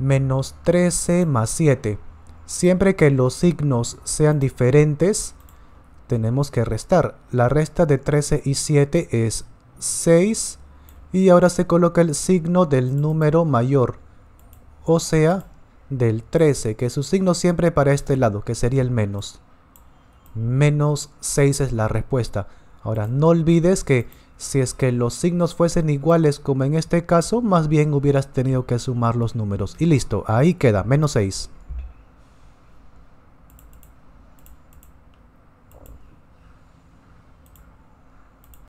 menos 13 más 7. Siempre que los signos sean diferentes, tenemos que restar. La resta de 13 y 7 es 6. Y ahora se coloca el signo del número mayor, o sea, del 13, que su signo siempre para este lado, que sería el menos. Menos 6 es la respuesta. Ahora, no olvides que si es que los signos fuesen iguales como en este caso, más bien hubieras tenido que sumar los números. Y listo, ahí queda, menos 6.